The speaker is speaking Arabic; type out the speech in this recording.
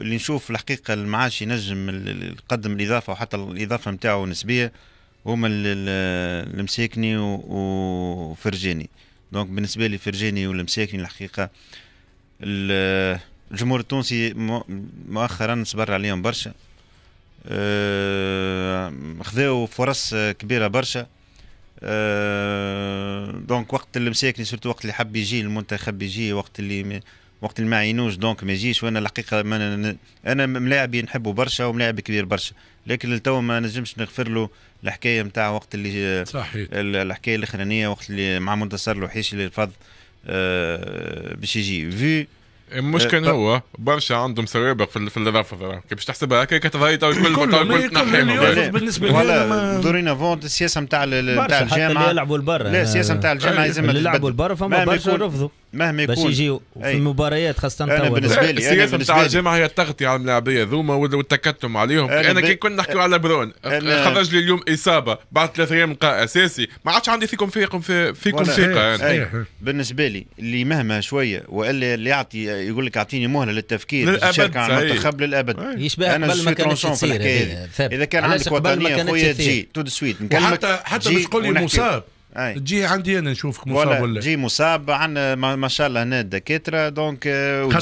اللي نشوف الحقيقه المعاش ينجم يقدم الاضافه وحتى الاضافه نتاعو نسبيه هما المساكني وفرجاني دونك بالنسبه لي فرجاني والمساكني الحقيقه الجمهور التونسي مؤخرا صبر عليهم برشا آه، خذاو فرص كبيره برشا آه، دونك وقت المساكني سورتو وقت اللي حب يجي المنتخب يجي وقت اللي وقت اللي ما عينوش دونك ما يجيش وانا الحقيقه ما انا ملاعبي نحبه برشا وملاعب كبير برشا لكن لتو ما نجمش نغفر له الحكايه نتاع وقت اللي صحيح الحكايه الاخرانيه وقت اللي مع منتصر الوحيش اللي رفض آه باش يجي في إيه، مش آه، كان هو برشا عندهم سوابق في في الرفض كي باش تحسبها هكا كتضايق تو الكل تو الكل تنحيهم بالنسبه لي دورينا دورين افون السياسه نتاع نتاع الجامعه يلعبوا لبرا لا السياسه نتاع الجامعه أيوة. لازم اللي يلعبوا البر فما برشا رفضوا مهما يكون باش يجيو في المباريات خاصه انا بالنسبه لي السياسه نتاع الجامعه هي التغطيه على الملاعبيه ذوما والتكتم عليهم انا, أنا كي كنا نحكيو على برون خرج لي اليوم اصابه بعد ثلاث ايام بقى اساسي ما عادش عندي فيكم فيكم في... فيكم ثقه يعني. بالنسبه لي اللي مهما شويه والا اللي يعطي يقول لك اعطيني مهله للتفكير للابد على المنتخب للابد يشبه قبل ما كانت تصير اذا كان عندك وطنيه خويا تجي تو سويت حتى حتى مش تقول لي مصاب أي. تجي عندي انا نشوفك مصاب ولا, تجي مصاب عندنا ما شاء الله هنا الدكاتره دونك آه،